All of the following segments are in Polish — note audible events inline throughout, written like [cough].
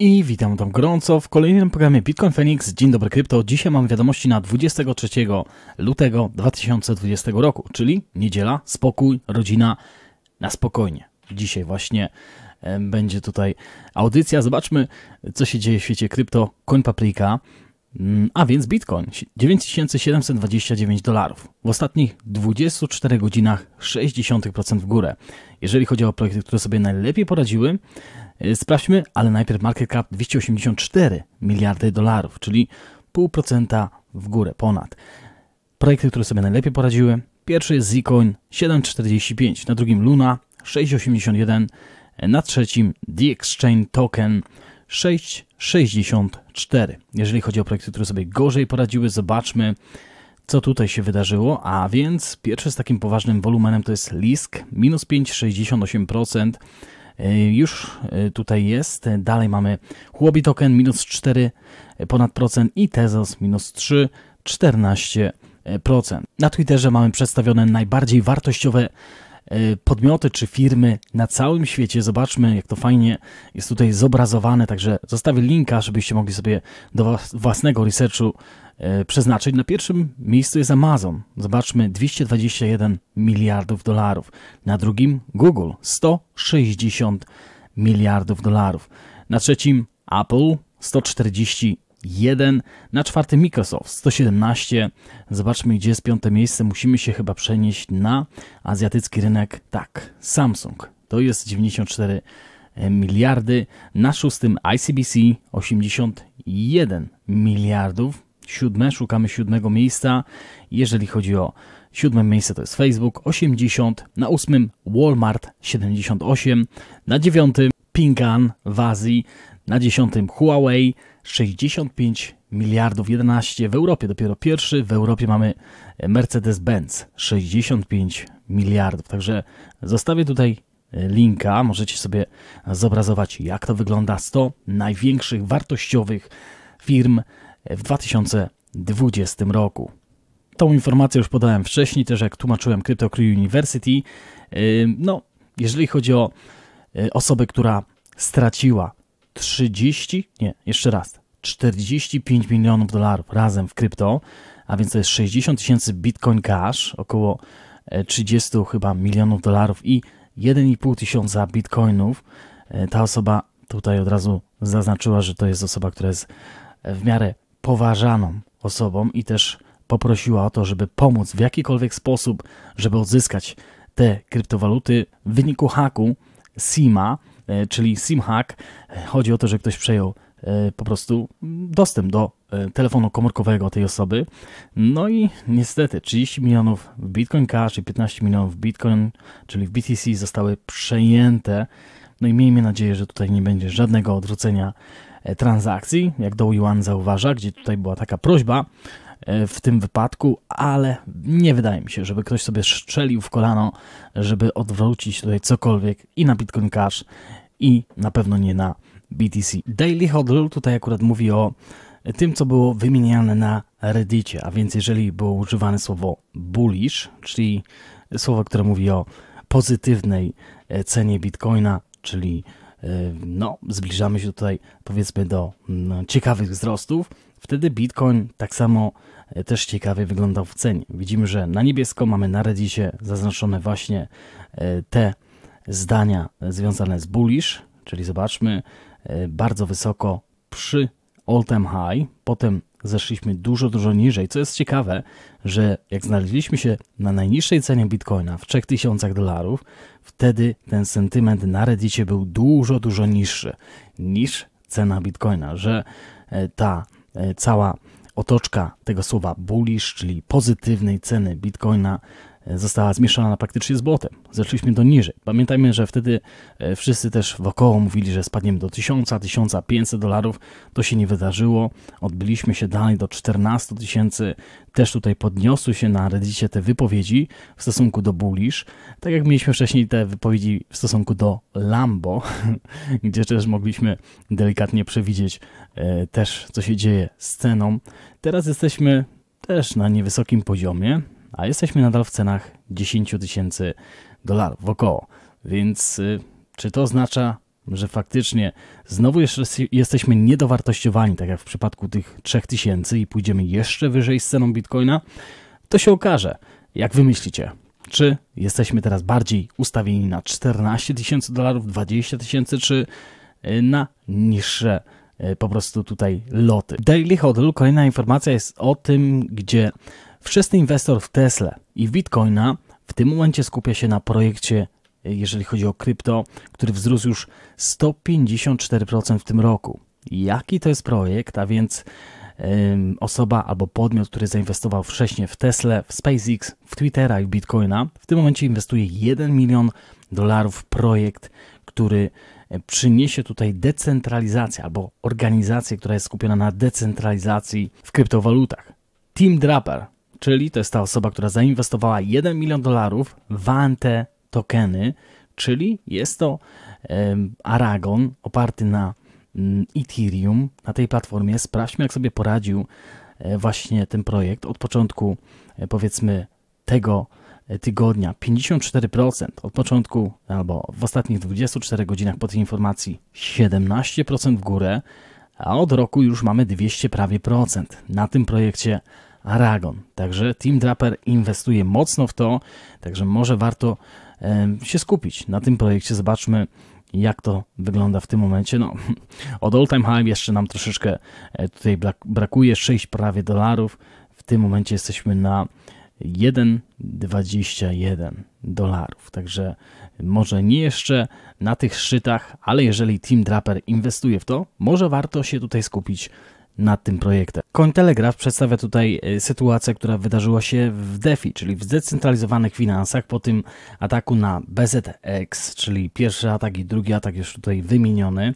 I witam tam gorąco w kolejnym programie Bitcoin Phoenix. Dzień dobry krypto. Dzisiaj mam wiadomości na 23 lutego 2020 roku, czyli niedziela, spokój, rodzina na spokojnie. Dzisiaj właśnie będzie tutaj audycja. Zobaczmy, co się dzieje w świecie krypto. Coin paprika, mm, a więc Bitcoin 9729 dolarów. W ostatnich 24 godzinach 60% w górę. Jeżeli chodzi o projekty, które sobie najlepiej poradziły, E, sprawdźmy, ale najpierw market cap 284 miliardy dolarów, czyli 0,5% w górę ponad. Projekty, które sobie najlepiej poradziły. Pierwszy jest Zcoin 7,45, na drugim Luna 6,81, e, na trzecim The Exchange Token 6,64. Jeżeli chodzi o projekty, które sobie gorzej poradziły, zobaczmy co tutaj się wydarzyło, a więc pierwszy z takim poważnym wolumenem to jest Lisk, minus 5,68%, E, już e, tutaj jest. Dalej mamy Huobi Token minus 4 e, ponad procent i Tezos minus 3, 14%. Na Twitterze mamy przedstawione najbardziej wartościowe podmioty czy firmy na całym świecie. Zobaczmy, jak to fajnie jest tutaj zobrazowane. Także zostawię linka, żebyście mogli sobie do własnego researchu E, przeznaczyć. Na pierwszym miejscu jest Amazon. Zobaczmy 221 miliardów dolarów. Na drugim Google 160 miliardów dolarów. Na trzecim Apple 141, na czwartym Microsoft 117. Zobaczmy, gdzie jest piąte miejsce. Musimy się chyba przenieść na azjatycki rynek. Tak, Samsung to jest 94 e, miliardy. Na szóstym ICBC 81 miliardów siódme, szukamy siódmego miejsca. Jeżeli chodzi o siódme miejsce to jest Facebook 80, na ósmym Walmart 78, na dziewiątym Pingan w Azji, na dziesiątym Huawei 65 miliardów 11 w Europie dopiero pierwszy, w Europie mamy Mercedes-Benz 65 miliardów. Także zostawię tutaj e, linka, możecie sobie zobrazować jak to wygląda 100 największych wartościowych firm w 2020 roku. Tą informację już podałem wcześniej, też jak tłumaczyłem Crypto University. No, jeżeli chodzi o y, osobę, która straciła 30, nie, jeszcze raz, 45 milionów dolarów razem w krypto, a więc to jest 60 tysięcy Bitcoin Cash, około 30 e, chyba milionów dolarów i 1,5 tysiąca bitcoinów. E, ta osoba tutaj od razu zaznaczyła, że to jest osoba, która jest w miarę poważaną osobą i też poprosiła o to, żeby pomóc w jakikolwiek sposób, żeby odzyskać te kryptowaluty w wyniku haku SIMA, e, czyli SIM-hack. E, chodzi o to, że ktoś przejął e, po prostu dostęp do telefonu komórkowego tej osoby. No i niestety 30 milionów w Bitcoin Cash i 15 milionów w Bitcoin, czyli w BTC zostały przejęte. No i miejmy nadzieję, że tutaj nie będzie żadnego odwrócenia E, transakcji, jak Do Yuan zauważa, gdzie tutaj była taka prośba e, w tym wypadku, ale nie wydaje mi się, żeby ktoś sobie strzelił w kolano, żeby odwrócić tutaj cokolwiek i na Bitcoin Cash i na pewno nie na BTC. Daily Hodl tutaj akurat mówi o tym, co było wymieniane na Reddicie, a więc jeżeli było używane słowo bullish, czyli słowo, które mówi o pozytywnej e, cenie Bitcoina, czyli no, zbliżamy się tutaj powiedzmy do mm, ciekawych wzrostów, wtedy Bitcoin tak samo e, też ciekawie wyglądał w cenie. Widzimy, że na niebiesko mamy na Redditie zaznaczone właśnie e, te zdania e, związane z bullish, czyli zobaczmy, bardzo wysoko przy all time high, potem zeszliśmy dużo, dużo niżej. Co jest ciekawe, że jak znaleźliśmy się na najniższej cenie bitcoina w 3000 dolarów, wtedy ten sentyment na Reddicie był dużo, dużo niższy niż cena bitcoina, że e, ta e, cała otoczka tego słowa bullish, czyli pozytywnej ceny bitcoina została zmieszana praktycznie z błotem. Zeszliśmy do niżej. Pamiętajmy, że wtedy e, wszyscy też wokoło mówili, że spadniemy do 1000, 1500 dolarów. To się nie wydarzyło. Odbyliśmy się dalej do 14 tysięcy. Też tutaj podniosły się na Reddicie te wypowiedzi w stosunku do Bullish. Tak jak mieliśmy wcześniej te wypowiedzi w stosunku do Lambo, [laughs] gdzie też mogliśmy delikatnie przewidzieć e, też, co się dzieje z ceną. Teraz jesteśmy też na niewysokim poziomie, a jesteśmy nadal w cenach 10 tysięcy dolarów wokoło. Więc y, czy to oznacza, że faktycznie znowu jeszcze jesteśmy niedowartościowani, tak jak w przypadku tych 3000 i pójdziemy jeszcze wyżej z ceną bitcoina? To się okaże. Jak wy myślicie? Czy jesteśmy teraz bardziej ustawieni na 14 tysięcy dolarów, 20 tysięcy, czy y, na niższe y, po prostu tutaj loty. Daily Hodl, kolejna informacja jest o tym, gdzie Wczesny inwestor w Tesla i w Bitcoina w tym momencie skupia się na projekcie, jeżeli chodzi o krypto, który wzrósł już 154% w tym roku. Jaki to jest projekt, a więc osoba albo podmiot, który zainwestował wcześniej w Tesla, w SpaceX, w Twittera i w Bitcoina, w tym momencie inwestuje 1 milion dolarów w projekt, który e, przyniesie tutaj decentralizację albo organizację, która jest skupiona na decentralizacji w kryptowalutach. Tim Draper, czyli to jest ta osoba, która zainwestowała 1 milion dolarów w Ante tokeny, czyli jest to Aragon oparty na mm, Ethereum na tej platformie. Sprawdźmy, jak sobie poradził e, właśnie ten projekt od początku e, powiedzmy tego e, tygodnia 54%, od początku albo w ostatnich 24 godzinach po tej informacji 17% w górę, a od roku już mamy 200 prawie procent. Na tym projekcie Aragon. Także Team Draper inwestuje mocno w to, także może warto się skupić na tym projekcie. Zobaczmy, jak to wygląda w tym momencie. No, [laughs] od all time high jeszcze nam troszeczkę e, tutaj brakuje 6 prawie dolarów. W tym momencie jesteśmy na 1,21 dolarów. Także może nie jeszcze na tych szczytach, ale jeżeli Team Draper inwestuje w to, może warto się tutaj skupić nad tym projektem. Cointelegraph przedstawia tutaj e, sytuację, która wydarzyła się w DeFi, czyli w zdecentralizowanych finansach po tym ataku na BZX, czyli pierwszy atak i drugi atak już tutaj wymieniony.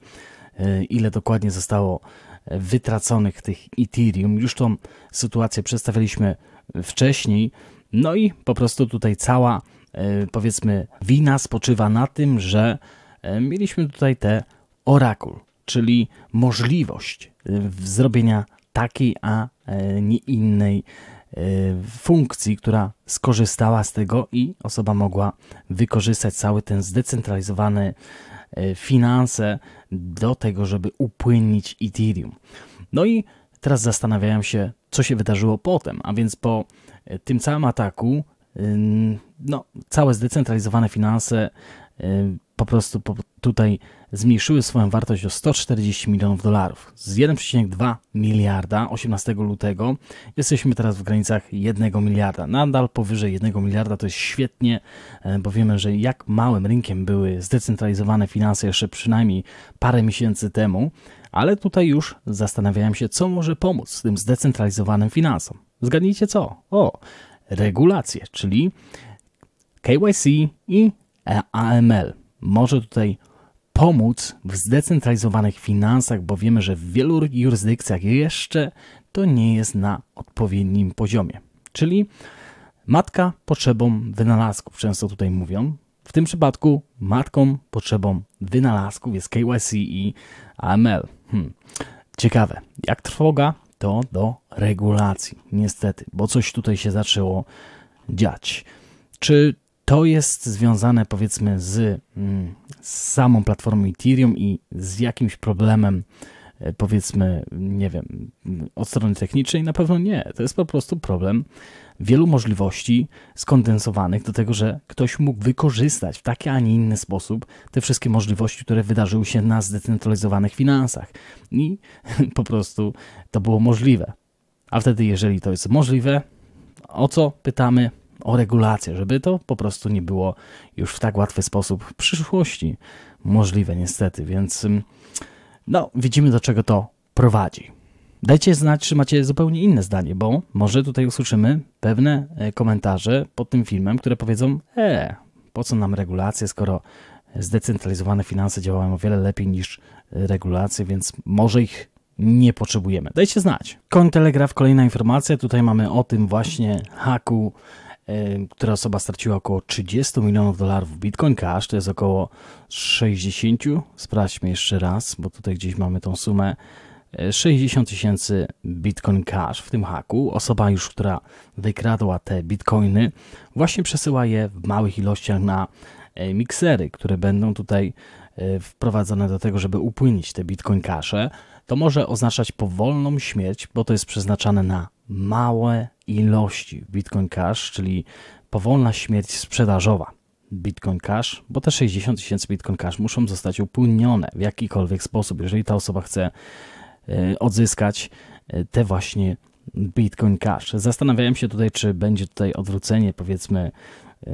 E, ile dokładnie zostało e, wytraconych tych Ethereum. Już tą sytuację przedstawialiśmy wcześniej. No i po prostu tutaj cała powiedzmy wina spoczywa na tym, że mieliśmy tutaj te orakul, czyli możliwość zrobienia takiej, a e, nie innej e, funkcji, która skorzystała z tego i osoba mogła wykorzystać cały ten zdecentralizowany e, finanse do tego, żeby upłynnić Ethereum. No i teraz zastanawiałem się, co się wydarzyło potem, a więc po tym całym ataku no, całe zdecentralizowane finanse po prostu po, tutaj zmniejszyły swoją wartość o 140 milionów dolarów. Z 1,2 miliarda 18 lutego jesteśmy teraz w granicach 1 miliarda. Nadal powyżej 1 miliarda to jest świetnie, e, bo wiemy, że jak małym rynkiem były zdecentralizowane finanse jeszcze przynajmniej parę miesięcy temu, ale tutaj już zastanawiałem się, co może pomóc tym zdecentralizowanym finansom. Zgadnijcie co? O, regulacje, czyli KYC i AML może tutaj pomóc w zdecentralizowanych finansach, bo wiemy, że w wielu jurysdykcjach jeszcze to nie jest na odpowiednim poziomie. Czyli matka potrzebą wynalazków, często tutaj mówią. W tym przypadku matką potrzebą wynalazków jest KYC i AML. Hmm. Ciekawe, jak trwoga to do regulacji, niestety, bo coś tutaj się zaczęło dziać. Czy to jest związane powiedzmy z, mm, z samą platformą Ethereum i z jakimś problemem, e, powiedzmy, nie wiem, od strony technicznej? Na pewno nie. To jest po prostu problem wielu możliwości skondensowanych do tego, że ktoś mógł wykorzystać w taki, a nie inny sposób te wszystkie możliwości, które wydarzyły się na zdecentralizowanych finansach. I [laughs] po prostu to było możliwe. A wtedy, jeżeli to jest możliwe, o co pytamy? o regulację, żeby to po prostu nie było już w tak łatwy sposób w przyszłości możliwe niestety, więc no widzimy do czego to prowadzi. Dajcie znać, czy macie zupełnie inne zdanie, bo może tutaj usłyszymy pewne e, komentarze pod tym filmem, które powiedzą: E, po co nam regulacje, skoro zdecentralizowane finanse działają o wiele lepiej niż regulacje, więc może ich nie potrzebujemy. Dajcie znać. telegraf, kolejna informacja. Tutaj mamy o tym właśnie haku która osoba straciła około 30 milionów dolarów w Bitcoin Cash, to jest około 60, sprawdźmy jeszcze raz, bo tutaj gdzieś mamy tą sumę, 60 e, tysięcy Bitcoin Cash w tym haku. Osoba już, która wykradła te bitcoiny, właśnie przesyła je w małych ilościach na e, miksery, które będą tutaj e, wprowadzone do tego, żeby upłynić te bitcoin kasze. To może oznaczać powolną śmierć, bo to jest przeznaczane na małe ilości Bitcoin Cash, czyli powolna śmierć sprzedażowa. Bitcoin Cash, bo te 60 tysięcy Bitcoin Cash muszą zostać upłynnione w jakikolwiek sposób, jeżeli ta osoba chce e, odzyskać e, te właśnie Bitcoin Cash. Zastanawiałem się tutaj, czy będzie tutaj odwrócenie powiedzmy e,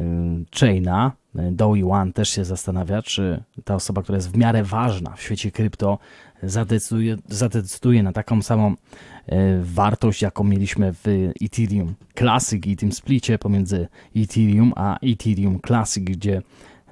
chaina, do One też się zastanawia, czy ta osoba, która jest w miarę ważna w świecie krypto, zadecyduje, zadecyduje na taką samą e, wartość, jaką mieliśmy w Ethereum Classic i tym splicie pomiędzy Ethereum a Ethereum Classic, gdzie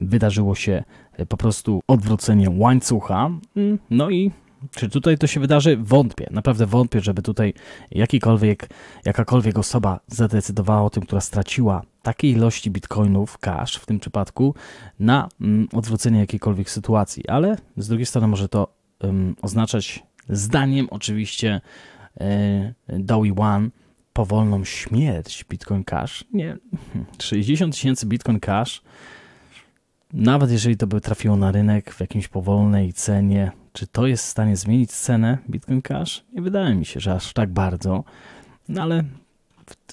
wydarzyło się e, po prostu odwrócenie łańcucha. Mm, no i czy tutaj to się wydarzy? Wątpię, naprawdę wątpię, żeby tutaj jakikolwiek, jakakolwiek osoba zadecydowała o tym, która straciła takiej ilości bitcoinów, cash w tym przypadku, na mm, odwrócenie jakiejkolwiek sytuacji. Ale z drugiej strony może to oznaczać zdaniem oczywiście yy, Dowie One, powolną śmierć Bitcoin Cash. Nie, 60 [laughs] tysięcy Bitcoin Cash, nawet jeżeli to by trafiło na rynek w jakimś powolnej cenie, czy to jest w stanie zmienić cenę Bitcoin Cash? Nie wydaje mi się, że aż tak bardzo, no ale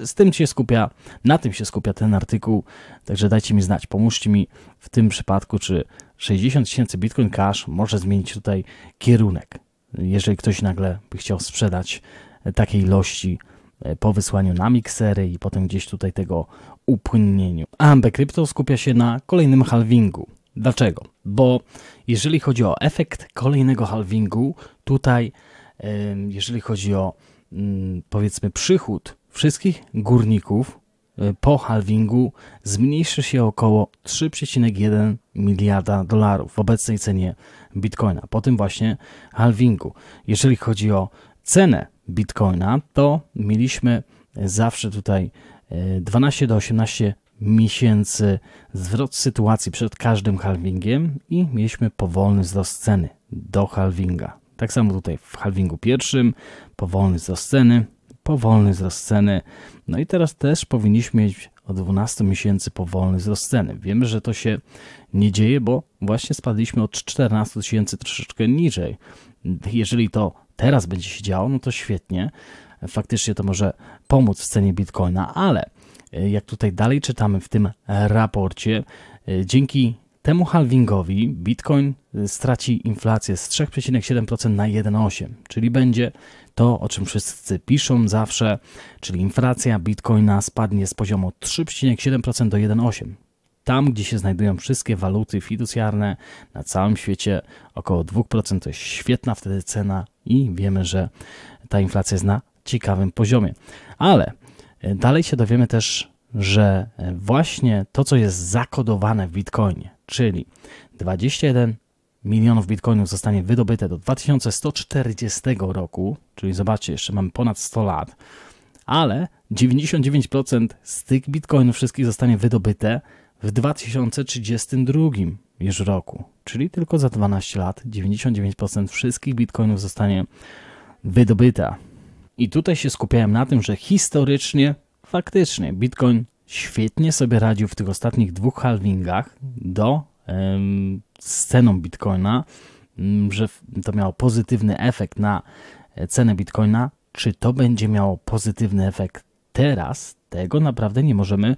z tym się skupia, na tym się skupia ten artykuł, także dajcie mi znać, pomóżcie mi w tym przypadku, czy 60 tysięcy Bitcoin Cash może zmienić tutaj kierunek, jeżeli ktoś nagle by chciał sprzedać e, takiej ilości e, po wysłaniu na miksery i potem gdzieś tutaj tego upłynnieniu. AMB Crypto skupia się na kolejnym halvingu. Dlaczego? Bo jeżeli chodzi o efekt kolejnego halvingu, tutaj jeżeli chodzi o mm, powiedzmy przychód wszystkich górników e, po halvingu zmniejszy się około 3,1 miliarda dolarów w obecnej cenie bitcoina, po tym właśnie halvingu. Jeżeli chodzi o cenę bitcoina, to mieliśmy zawsze tutaj 12 e, do 18 miesięcy zwrot sytuacji przed każdym halvingiem i mieliśmy powolny wzrost ceny do halvinga. Tak samo tutaj w halvingu pierwszym, powolny wzrost ceny, powolny wzrost ceny. No i teraz też powinniśmy mieć od 12 miesięcy powolny wzrost ceny. Wiemy, że to się nie dzieje, bo właśnie spadliśmy od 14 tysięcy troszeczkę niżej. Jeżeli to teraz będzie się działo, no to świetnie. Faktycznie to może pomóc w cenie bitcoina, ale E, jak tutaj dalej czytamy w tym raporcie, e, dzięki temu halvingowi Bitcoin e, straci inflację z 3,7% na 1,8%, czyli będzie to, o czym wszyscy piszą zawsze, czyli inflacja Bitcoina spadnie z poziomu 3,7% do 1,8%. Tam, gdzie się znajdują wszystkie waluty fiducjarne na całym świecie, około 2% to jest świetna wtedy cena i wiemy, że ta inflacja jest na ciekawym poziomie. Ale E, dalej się dowiemy też, że e, właśnie to, co jest zakodowane w Bitcoinie, czyli 21 milionów bitcoinów zostanie wydobyte do 2140 roku, czyli zobaczcie, jeszcze mamy ponad 100 lat, ale 99% z tych bitcoinów wszystkich zostanie wydobyte w 2032 już roku, czyli tylko za 12 lat 99% wszystkich bitcoinów zostanie wydobyta. I tutaj się skupiałem na tym, że historycznie, faktycznie Bitcoin świetnie sobie radził w tych ostatnich dwóch halvingach do sceną Bitcoina, mm, że to miało pozytywny efekt na e, cenę Bitcoina. Czy to będzie miało pozytywny efekt teraz? Tego naprawdę nie możemy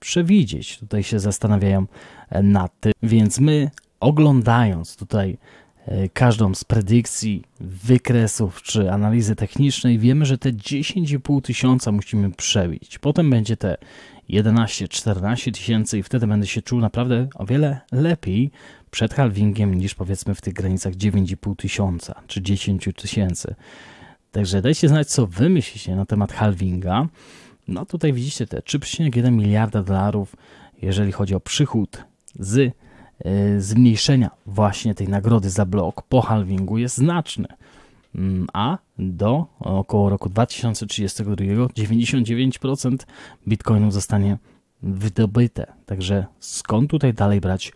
przewidzieć. Tutaj się zastanawiają e, nad tym, więc my oglądając tutaj E, każdą z predykcji, wykresów czy analizy technicznej wiemy, że te 10,5 tysiąca musimy przebić. Potem będzie te 11-14 tysięcy i wtedy będę się czuł naprawdę o wiele lepiej przed halvingiem niż powiedzmy w tych granicach 9,5 tysiąca czy 10 tysięcy. Także dajcie znać, co wy myślicie na temat halvinga. No tutaj widzicie te 3,1 miliarda dolarów, jeżeli chodzi o przychód z E, zmniejszenia właśnie tej nagrody za blok po halvingu jest znaczny. Mm, a do około roku 2032 99% bitcoinów zostanie wydobyte. Także skąd tutaj dalej brać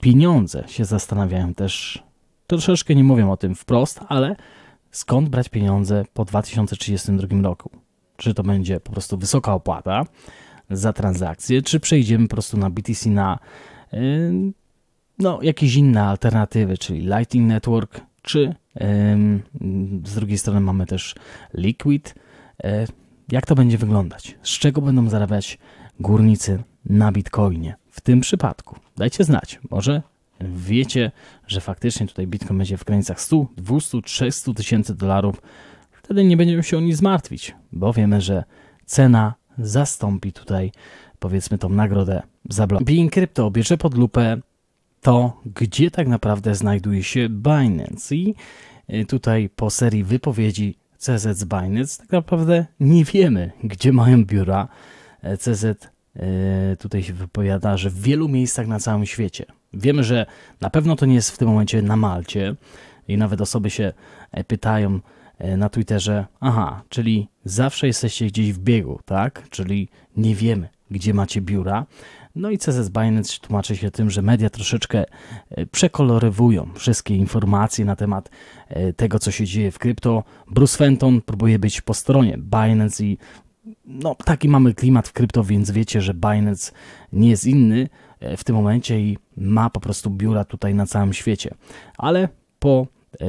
pieniądze? Się zastanawiałem też. Troszeczkę nie mówię o tym wprost, ale skąd brać pieniądze po 2032 roku? Czy to będzie po prostu wysoka opłata za transakcję, czy przejdziemy po prostu na BTC na y, no, jakieś inne alternatywy, czyli Lightning Network, czy z drugiej strony mamy też Liquid. E, jak to będzie wyglądać? Z czego będą zarabiać górnicy na Bitcoinie w tym przypadku? Dajcie znać. Może wiecie, że faktycznie tutaj Bitcoin będzie w granicach 100, 200, 300 tysięcy dolarów. Wtedy nie będziemy się o nic zmartwić, bo wiemy, że cena zastąpi tutaj powiedzmy tą nagrodę za blok. Being Crypto bierze pod lupę to, gdzie tak naprawdę znajduje się Binance. I y, tutaj po serii wypowiedzi CZ Binance tak naprawdę nie wiemy, gdzie mają biura. E, CZ y, tutaj się wypowiada, że w wielu miejscach na całym świecie. Wiemy, że na pewno to nie jest w tym momencie na Malcie i nawet osoby się e, pytają e, na Twitterze, aha, czyli zawsze jesteście gdzieś w biegu, tak? Czyli nie wiemy, gdzie macie biura. No i CSS Binance tłumaczy się tym, że media troszeczkę e, przekolorowują wszystkie informacje na temat e, tego, co się dzieje w krypto. Bruce Fenton próbuje być po stronie Binance i no, taki mamy klimat w krypto, więc wiecie, że Binance nie jest inny e, w tym momencie i ma po prostu biura tutaj na całym świecie. Ale po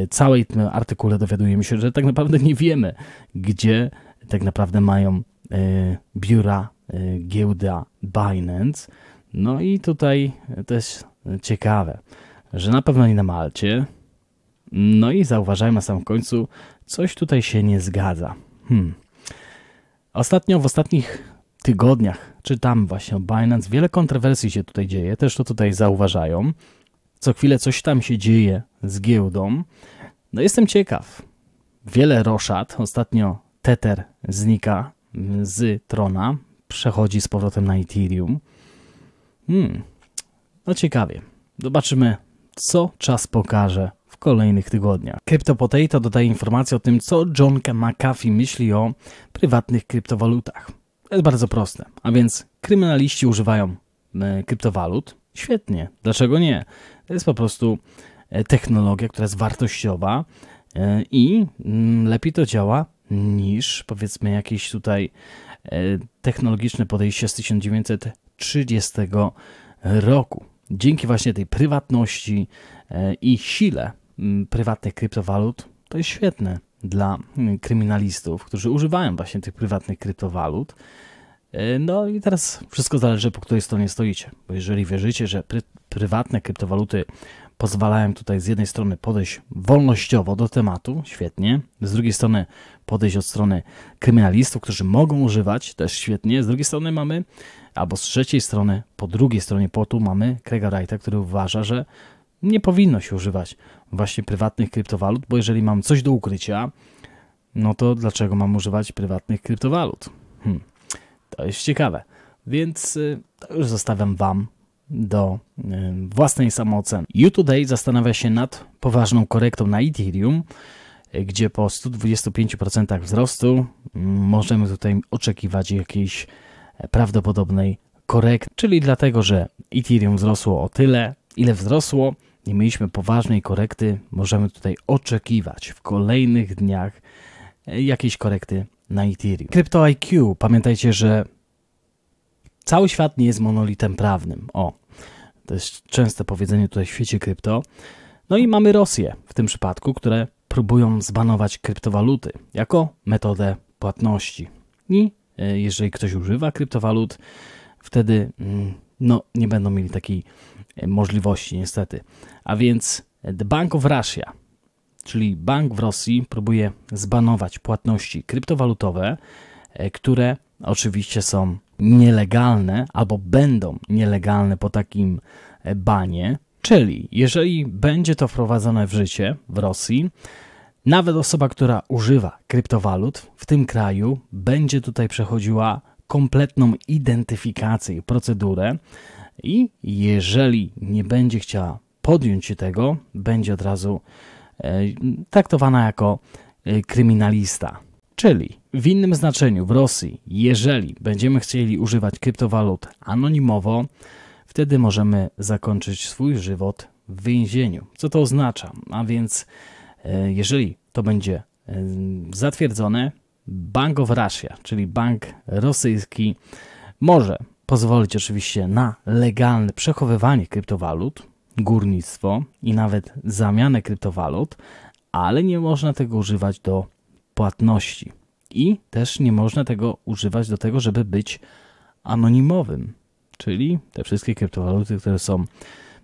całej tym artykule dowiadujemy się, że tak naprawdę nie wiemy, gdzie tak naprawdę mają biura Y, giełda Binance. No i tutaj też ciekawe, że na pewno nie na Malcie. No i zauważaj na samym końcu, coś tutaj się nie zgadza. Hmm. Ostatnio, w ostatnich tygodniach czytam właśnie o Binance, wiele kontrowersji się tutaj dzieje, też to tutaj zauważają. Co chwilę coś tam się dzieje z giełdą. No jestem ciekaw. Wiele roszad, ostatnio Tether znika z trona, przechodzi z powrotem na Ethereum. Hmm, no ciekawie. Zobaczymy, co czas pokaże w kolejnych tygodniach. Crypto dodaje informację o tym, co John McAfee myśli o prywatnych kryptowalutach. To jest bardzo proste. A więc kryminaliści używają e, kryptowalut? Świetnie. Dlaczego nie? To jest po prostu e, technologia, która jest wartościowa e, i mm, lepiej to działa niż powiedzmy jakieś tutaj E, technologiczne podejście z 1930 roku. Dzięki właśnie tej prywatności e, i sile prywatnych kryptowalut, to jest świetne dla kryminalistów, którzy używają właśnie tych prywatnych kryptowalut. E, no i teraz wszystko zależy, po której stronie stoicie, bo jeżeli wierzycie, że prywatne kryptowaluty pozwalałem tutaj z jednej strony podejść wolnościowo do tematu, świetnie, z drugiej strony podejść od strony kryminalistów, którzy mogą używać, też świetnie, z drugiej strony mamy, albo z trzeciej strony, po drugiej stronie potu mamy Craiga Wrighta, który uważa, że nie powinno się używać właśnie prywatnych kryptowalut, bo jeżeli mam coś do ukrycia, no to dlaczego mam używać prywatnych kryptowalut? Hmm, to jest ciekawe. Więc y, to już zostawiam Wam do własnej samooceny. U-Today zastanawia się nad poważną korektą na Ethereum, e, gdzie po 125% wzrostu możemy tutaj oczekiwać jakiejś e, prawdopodobnej korekty, czyli dlatego, że Ethereum wzrosło o tyle, ile wzrosło, nie mieliśmy poważnej korekty, możemy tutaj oczekiwać w kolejnych dniach e, jakiejś korekty na Ethereum. Crypto IQ, pamiętajcie, że cały świat nie jest monolitem prawnym. O, to jest częste powiedzenie tutaj w świecie krypto. No i mamy Rosję w tym przypadku, które próbują zbanować kryptowaluty jako metodę płatności. I e, jeżeli ktoś używa kryptowalut, wtedy mm, no, nie będą mieli takiej e, możliwości, niestety. A więc The Bank of Russia, czyli bank w Rosji, próbuje zbanować płatności kryptowalutowe, e, które oczywiście są nielegalne albo będą nielegalne po takim e, banie, czyli jeżeli będzie to wprowadzone w życie w Rosji, nawet osoba, która używa kryptowalut w tym kraju, będzie tutaj przechodziła kompletną identyfikację i procedurę. I jeżeli nie będzie chciała podjąć się tego, będzie od razu e, traktowana jako e, kryminalista. Czyli w innym znaczeniu w Rosji, jeżeli będziemy chcieli używać kryptowalut anonimowo, wtedy możemy zakończyć swój żywot w więzieniu. Co to oznacza? A więc e, jeżeli to będzie e, zatwierdzone, Bank of Russia, czyli bank rosyjski, może pozwolić oczywiście na legalne przechowywanie kryptowalut, górnictwo i nawet zamianę kryptowalut, ale nie można tego używać do płatności. I też nie można tego używać do tego, żeby być anonimowym. Czyli te wszystkie kryptowaluty, które są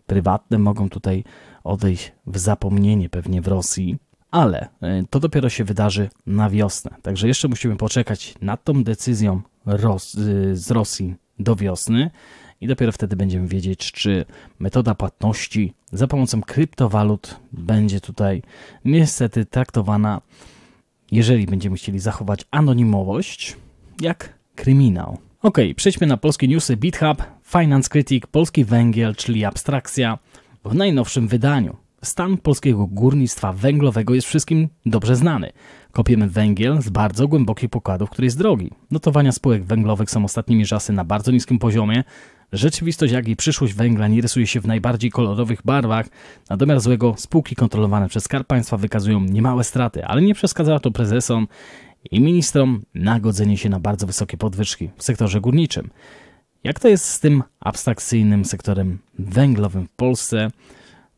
prywatne, mogą tutaj odejść w zapomnienie pewnie w Rosji, ale e, to dopiero się wydarzy na wiosnę. Także jeszcze musimy poczekać nad tą decyzją Ros y, z Rosji do wiosny i dopiero wtedy będziemy wiedzieć, czy metoda płatności za pomocą kryptowalut będzie tutaj niestety traktowana jeżeli będziemy chcieli zachować anonimowość, jak kryminał. Okej, przejdźmy na polskie newsy. BitHub, Finance Critic, Polski Węgiel, czyli abstrakcja. W najnowszym wydaniu stan polskiego górnictwa węglowego jest wszystkim dobrze znany. Kopiemy węgiel z bardzo głębokich pokładów, który jest drogi. Notowania spółek węglowych są ostatnimi czasy na bardzo niskim poziomie, Rzeczywistość, jak i przyszłość węgla nie rysuje się w najbardziej kolorowych barwach. Na domiar złego spółki kontrolowane przez Skarb Państwa wykazują niemałe straty, ale nie przeszkadza to prezesom i ministrom nagodzenie się na bardzo wysokie podwyżki w sektorze górniczym. Jak to jest z tym abstrakcyjnym sektorem węglowym w Polsce?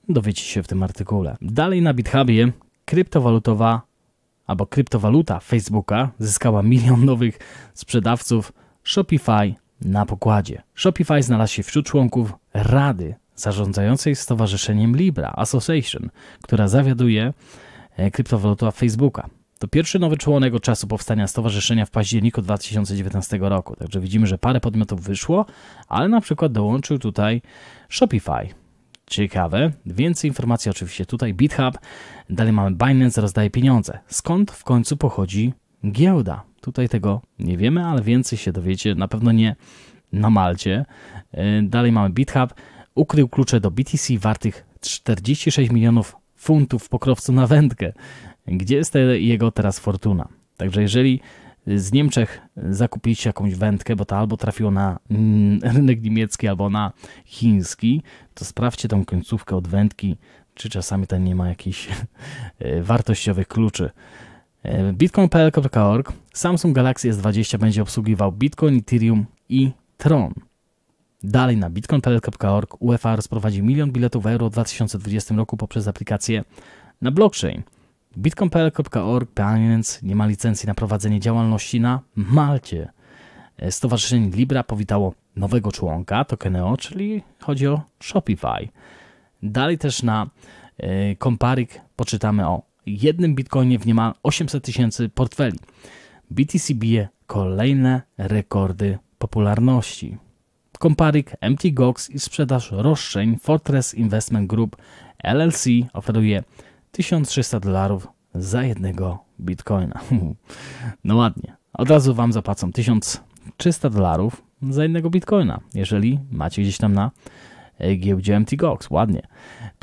Dowiecie się w tym artykule. Dalej na BitHubie kryptowalutowa albo kryptowaluta Facebooka zyskała milion nowych sprzedawców. Shopify na pokładzie. Shopify znalazł się wśród członków Rady zarządzającej stowarzyszeniem Libra Association, która zawiaduje e, kryptowaluta Facebooka. To pierwszy nowy członek od czasu powstania stowarzyszenia w październiku 2019 roku. Także widzimy, że parę podmiotów wyszło, ale na przykład dołączył tutaj Shopify. Ciekawe. Więcej informacji oczywiście tutaj. BitHub. Dalej mamy Binance rozdaje pieniądze. Skąd w końcu pochodzi giełda? Tutaj tego nie wiemy, ale więcej się dowiecie, na pewno nie na Malcie. E, dalej mamy BitHub. Ukrył klucze do BTC wartych 46 milionów funtów pokrowcu na wędkę. Gdzie jest jego teraz fortuna? Także jeżeli z Niemczech zakupiliście jakąś wędkę, bo ta albo trafiła na mm, rynek niemiecki, albo na chiński, to sprawdźcie tą końcówkę od wędki, czy czasami ten nie ma jakichś e, wartościowych kluczy. E, bitcoin.pl.org Samsung Galaxy S20 będzie obsługiwał Bitcoin, Ethereum i Tron. Dalej na bitcoin.pl.org UEFA rozprowadzi milion biletów w euro w 2020 roku poprzez aplikację na blockchain. Bitcoin.pl.org Payments nie ma licencji na prowadzenie działalności na Malcie. E, Stowarzyszenie Libra powitało nowego członka Tokeneo, czyli chodzi o Shopify. Dalej też na Komparik e, poczytamy o jednym bitcoinie w niemal 800 tysięcy portfeli. BTC bije kolejne rekordy popularności. Comparik, MT Gox i sprzedaż roszczeń Fortress Investment Group LLC oferuje 1300 dolarów za jednego bitcoina. [laughs] No ładnie. Od razu Wam zapłacą 1300 dolarów za jednego bitcoina, jeżeli macie gdzieś tam na e, giełdzie MTGOX. Ładnie.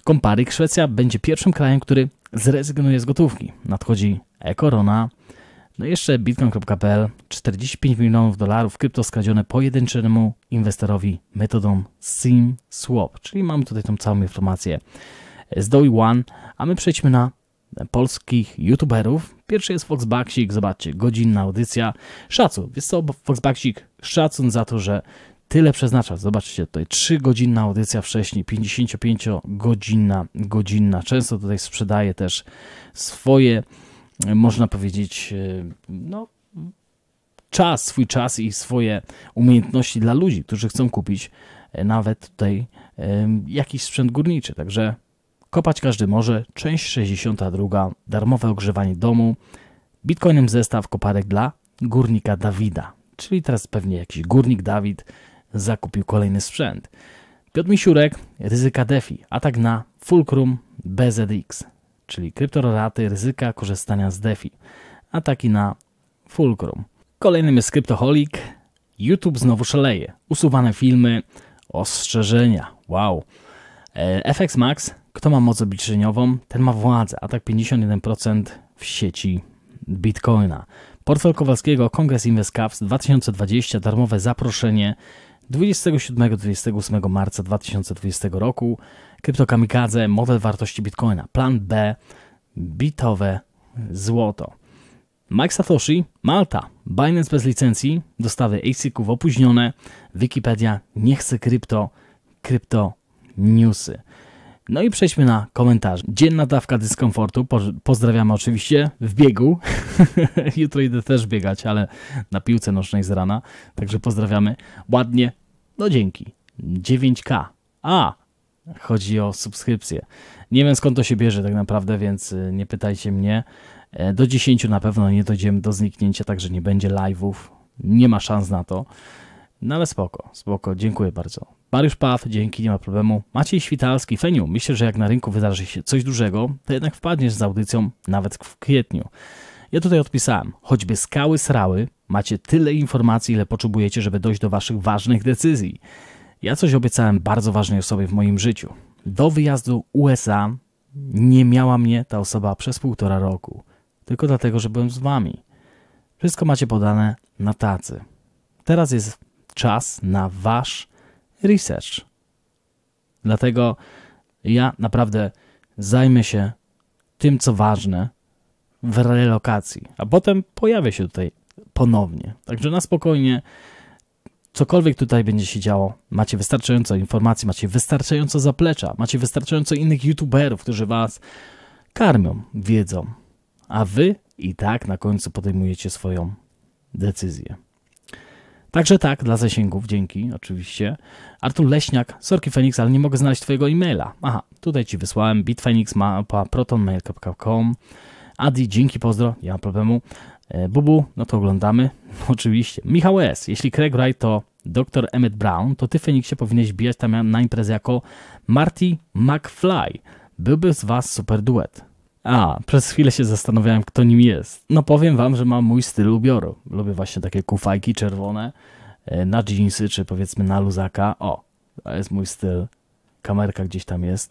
Comparik Szwecja będzie pierwszym krajem, który zrezygnuje z gotówki. Nadchodzi e-korona, no i jeszcze bitcoin.pl 45 milionów dolarów krypto skradzione pojedynczemu inwestorowi metodą SimSwap. Czyli mamy tutaj tą całą informację z DOI One, a my przejdźmy na polskich youtuberów. Pierwszy jest Foxbaksik, zobaczcie, godzinna audycja. Szacun, jest co, Foxbaksik, szacun za to, że tyle przeznacza. Zobaczcie tutaj, 3-godzinna audycja wcześniej, 55-godzinna godzinna. Często tutaj sprzedaje też swoje, e, można powiedzieć, e, no, czas, swój czas i swoje umiejętności dla ludzi, którzy chcą kupić e, nawet tutaj jakiś sprzęt górniczy. Także kopać każdy może. Część 62, darmowe ogrzewanie domu, bitcoinem zestaw koparek dla górnika Dawida. Czyli teraz pewnie jakiś górnik Dawid zakupił kolejny sprzęt. Piotr Misiurek, ryzyka DeFi, atak na Fulcrum BZX, czyli kryptoraty ryzyka korzystania z DeFi, ataki na Fulcrum. Kolejnym jest kryptoholik. YouTube znowu szaleje, usuwane filmy, ostrzeżenia, wow. E, FX Max, kto ma moc obliczeniową, ten ma władzę, atak 51% w sieci Bitcoina. Portfel Kowalskiego, Kongres InvestCaps 2020, darmowe zaproszenie, 27-28 marca 2020 roku kryptokamikadze, model wartości bitcoina, plan B, bitowe złoto. Mike Satoshi, Malta, Binance bez licencji, dostawy ASIC-ów opóźnione, Wikipedia nie chce krypto, krypto newsy. No i przejdźmy na komentarze. Dzienna dawka dyskomfortu. Pozdrawiamy oczywiście w biegu. [laughs] Jutro idę też biegać, ale na piłce nożnej z rana. Także pozdrawiamy. Ładnie. No dzięki. 9K. A, chodzi o subskrypcję. Nie wiem skąd to się bierze tak naprawdę, więc y, nie pytajcie mnie. E, do 10 na pewno nie dojdziemy do zniknięcia, także nie będzie live'ów. Nie ma szans na to. No ale spoko, spoko. Dziękuję bardzo. Mariusz Paw, dzięki, nie ma problemu. Maciej Świtalski, Feniu, myślę, że jak na rynku wydarzy się coś dużego, to jednak wpadniesz z audycją nawet w kwietniu. Ja tutaj odpisałem, choćby skały srały, macie tyle informacji, ile potrzebujecie, żeby dojść do waszych ważnych decyzji. Ja coś obiecałem bardzo ważnej osobie w moim życiu. Do wyjazdu USA nie miała mnie ta osoba przez półtora roku. Tylko dlatego, że byłem z wami. Wszystko macie podane na tacy. Teraz jest czas na wasz research. Dlatego ja naprawdę zajmę się tym, co ważne w relokacji, a potem pojawię się tutaj ponownie. Także na spokojnie, cokolwiek tutaj będzie się działo, macie wystarczająco informacji, macie wystarczająco zaplecza, macie wystarczająco innych youtuberów, którzy was karmią wiedzą, a wy i tak na końcu podejmujecie swoją decyzję. Także tak, dla zasięgów, dzięki oczywiście. Artur Leśniak, sorki Phoenix, ale nie mogę znaleźć twojego e-maila. Aha, tutaj ci wysłałem, bitfenix.protonmail.com Adi, dzięki, pozdro, nie ma problemu. E, Bubu, no to oglądamy, [laughs] oczywiście. Michał S., jeśli Craig Wright to dr Emmett Brown, to ty Feniksie powinieneś bijać tam na imprezę jako Marty McFly. Byłby z was super duet. A, przez chwilę się zastanawiałem, kto nim jest. No powiem wam, że mam mój styl ubioru. Lubię właśnie takie kufajki czerwone e, na dżinsy, czy powiedzmy na luzaka. O, to jest mój styl. Kamerka gdzieś tam jest.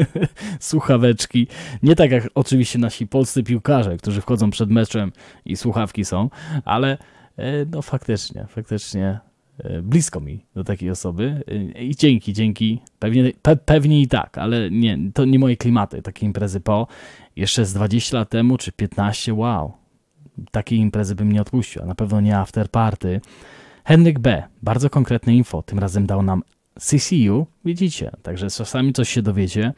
[laughs] Słuchaweczki. Nie tak jak oczywiście nasi polscy piłkarze, którzy wchodzą przed meczem i słuchawki są, ale e, no faktycznie, faktycznie E, blisko mi do takiej osoby e, i dzięki, dzięki, pewnie, pe, pewnie i tak, ale nie, to nie moje klimaty, takie imprezy po jeszcze z 20 lat temu czy 15, wow, takiej imprezy bym nie odpuścił, a na pewno nie after party. Henryk B. Bardzo konkretne info, tym razem dał nam CCU, widzicie, także czasami coś się dowiecie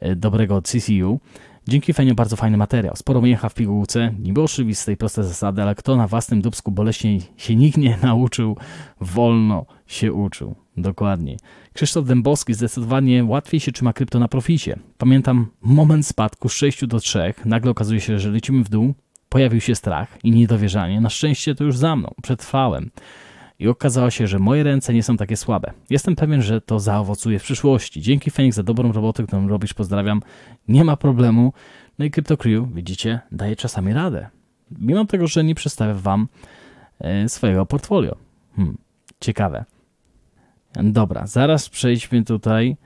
e, dobrego od CCU. Dzięki Feniu bardzo fajny materiał. Sporo miecha w pigułce, niby oczywistej, proste zasady, ale kto na własnym dubsku boleśnie się nikt nie nauczył, wolno się uczył. Dokładnie. Krzysztof Dębowski zdecydowanie łatwiej się trzyma krypto na proficie. Pamiętam moment spadku z 6 do 3, nagle okazuje się, że lecimy w dół, pojawił się strach i niedowierzanie. Na szczęście to już za mną, przetrwałem. I okazało się, że moje ręce nie są takie słabe. Jestem pewien, że to zaowocuje w przyszłości. Dzięki Fenix za dobrą robotę, którą robisz, pozdrawiam. Nie ma problemu. No i CryptoCrew, widzicie, daje czasami radę. Mimo tego, że nie przedstawię wam e, swojego portfolio. Hmm, ciekawe. Dobra, zaraz przejdźmy tutaj.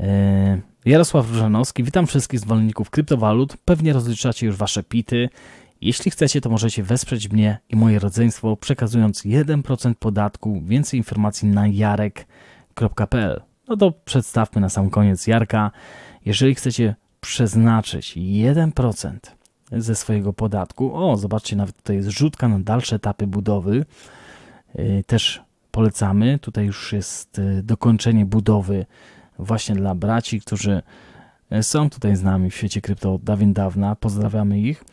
E, Jarosław Różanowski, witam wszystkich zwolenników kryptowalut. Pewnie rozliczacie już wasze pity. Jeśli chcecie, to możecie wesprzeć mnie i moje rodzeństwo przekazując 1% podatku. Więcej informacji na jarek.pl. No to przedstawmy na sam koniec Jarka. Jeżeli chcecie przeznaczyć 1% ze swojego podatku, o zobaczcie, nawet tutaj jest rzutka na dalsze etapy budowy. Y, też polecamy. Tutaj już jest y, dokończenie budowy właśnie dla braci, którzy y, są tutaj z nami w świecie krypto od dawien dawna. Pozdrawiamy ich.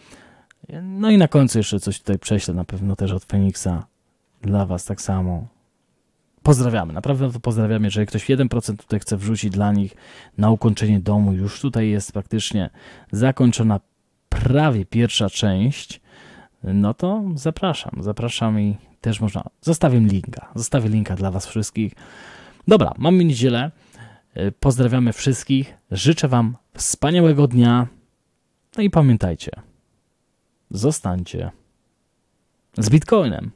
No i na końcu jeszcze coś tutaj prześlę na pewno też od Feniksa dla Was tak samo. Pozdrawiamy, naprawdę to pozdrawiamy. Jeżeli ktoś 1% tutaj chce wrzucić dla nich na ukończenie domu, już tutaj jest praktycznie zakończona prawie pierwsza część, no to zapraszam, zapraszam i też można. Zostawię linka, zostawię linka dla Was wszystkich. Dobra, mamy niedzielę. E, pozdrawiamy wszystkich. Życzę Wam wspaniałego dnia. No i pamiętajcie, Zostańcie z Bitcoinem.